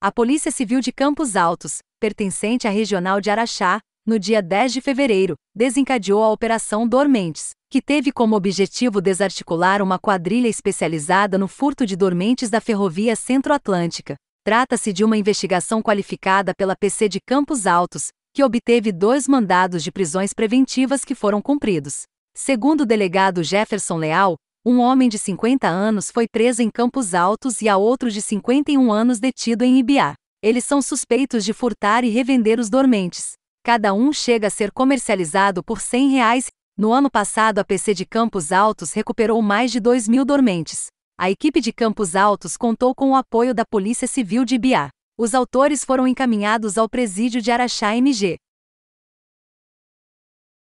A Polícia Civil de Campos Altos, pertencente à Regional de Araxá, no dia 10 de fevereiro, desencadeou a Operação Dormentes, que teve como objetivo desarticular uma quadrilha especializada no furto de dormentes da Ferrovia Centro-Atlântica. Trata-se de uma investigação qualificada pela PC de Campos Altos, que obteve dois mandados de prisões preventivas que foram cumpridos. Segundo o delegado Jefferson Leal, um homem de 50 anos foi preso em Campos Altos e a outro de 51 anos detido em Ibiá. Eles são suspeitos de furtar e revender os dormentes. Cada um chega a ser comercializado por R$ 100. Reais. No ano passado, a PC de Campos Altos recuperou mais de 2 mil dormentes. A equipe de Campos Altos contou com o apoio da Polícia Civil de Ibiá. Os autores foram encaminhados ao presídio de Araxá MG.